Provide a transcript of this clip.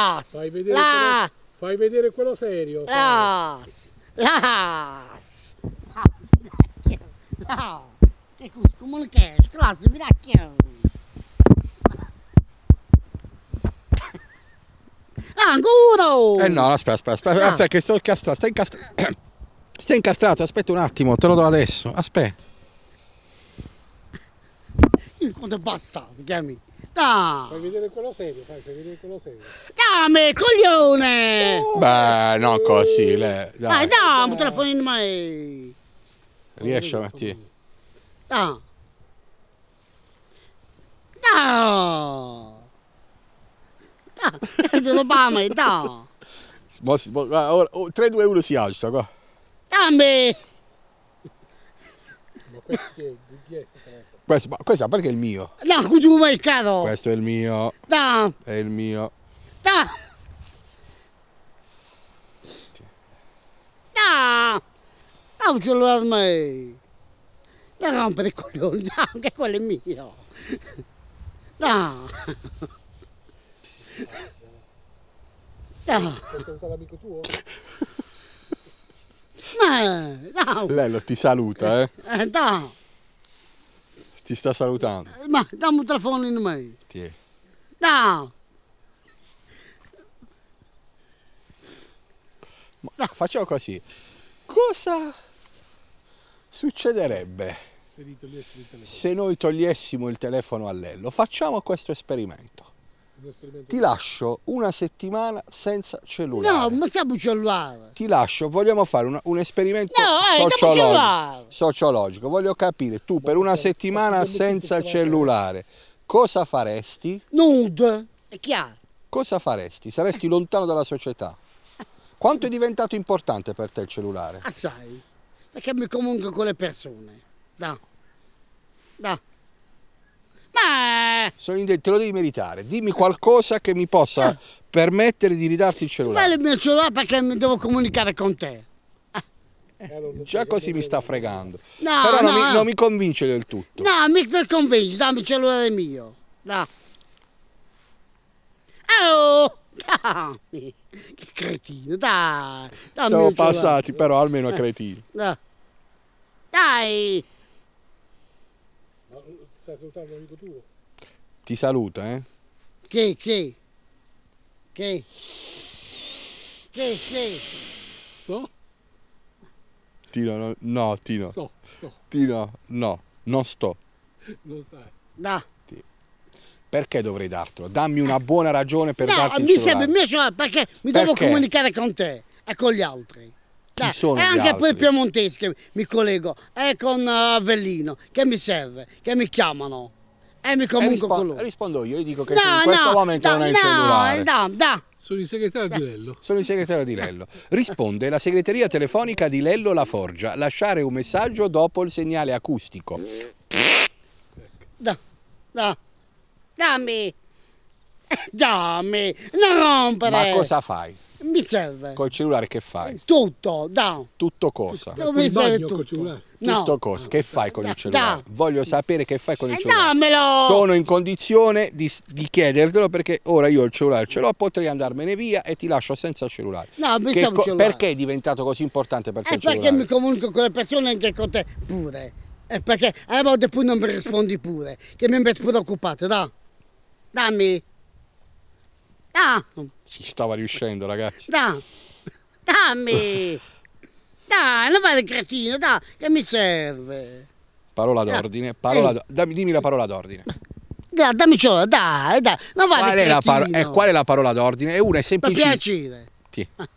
Las! Fai vedere, las, quello, fai vedere quello serio. Las! Las! Las, come lo cash? Las, minacchia! Angudo! Eh no, aspetta, aspetta, aspetta, ah. aspetta che sto incastrato, sta incastrato. Sta incastrato, aspetta un attimo, te lo do adesso, aspetta. Il conto è bastardo, chiami. No! Fai vedere quello serio, fai, fai vedere quello serio. Dame, coglione! Oh, Beh, no così, le, dai. Dai, dai, un telefonino mai. Riesci, Mattia? No! No! No! Non lo mai, no! 3, 2, 1 si alza qua. Dame! questo è, di è questo, ma questo perché è il mio? No, tu vai caro! Questo è il mio. No! È il mio. No! No! Non ce l'ho mai! Non rompere il coglione, no, anche quello è mio! No! No! Sei salutato l'amico tuo? Ma... Ciao. Lello ti saluta, eh? Eh, da. Ti sta salutando. Eh, ma dammi un telefono in me. Tiè. Da. Ma da. facciamo così. Cosa succederebbe se noi togliessimo il telefono a Lello? Facciamo questo esperimento ti lascio una settimana senza cellulare. No, ma stiamo cellulare. Ti lascio, vogliamo fare un, un esperimento no, eh, sociologico, sociologico. Voglio capire, tu per una settimana senza cellulare, cosa faresti? Nude, è chiaro. Cosa faresti? Saresti lontano dalla società. Quanto è diventato importante per te il cellulare? Assai, perché mi comunico con le persone. Da. Da sono indetto, te lo devi meritare. Dimmi qualcosa che mi possa ah. permettere di ridarti il cellulare. Dai il mio cellulare perché mi devo comunicare con te. Eh, già così mi sta fregando. No, Però non, mi, non, mi, convince del tutto. No, mi convince, dammi il cellulare mio. No. Oh, dammi. Che cretino, dai. Dammi Siamo passati però almeno a eh, cretino. No. Dai. Ma stai salutando l'amico tuo? Ti saluta, eh? Che, che? Che? Che, che? So? Tino, no, no Tino. Sto, sto. Tino, no, non sto. Non stai. No. Perché dovrei dartelo? Dammi una buona ragione per no, darti il mi serve il mio cellulare perché mi perché? devo comunicare con te e con gli altri. Chi sono e anche poi piemontesi che mi collego, e con eh, Avellino, che mi serve, che mi chiamano. Eh, e mi comunico rispo con lui. Rispondo io, io dico che no, in questo no, momento da, non è il no, cellulare. Eh, no, no, sono il segretario di Lello. Sono il segretario di Lello. Risponde la segreteria telefonica di Lello La Forgia. Lasciare un messaggio dopo il segnale acustico. Da, da, dammi, eh, dammi, non rompere. Ma cosa fai? Mi serve. Col cellulare che fai? Tutto, da. Tutto cosa? Non mi serve tutto. Tutto no. cosa? Che fai con da, il cellulare? Da. Voglio sapere che fai con il eh, cellulare. Dammelo! Sono in condizione di, di chiedertelo perché ora io il cellulare ce l'ho, potrei andarmene via e ti lascio senza cellulare. No, mi serve cellulare. Perché è diventato così importante per te? Eh, perché mi comunico con le persone anche con te pure. È eh, perché a volte poi non mi rispondi pure, che mi metti pure occupato, da. Dammi. Da. Ci stava riuscendo, ragazzi. Dai, dammi! dai, non fare il cretino, dai, che mi serve? Parola d'ordine, parola eh. d'ordine. dimmi la parola d'ordine. Dai, ciò, dai, dai, non fare qual il è la par- eh, Qual è la parola d'ordine? È una, è semplice. Per piacere. Sì. Ah.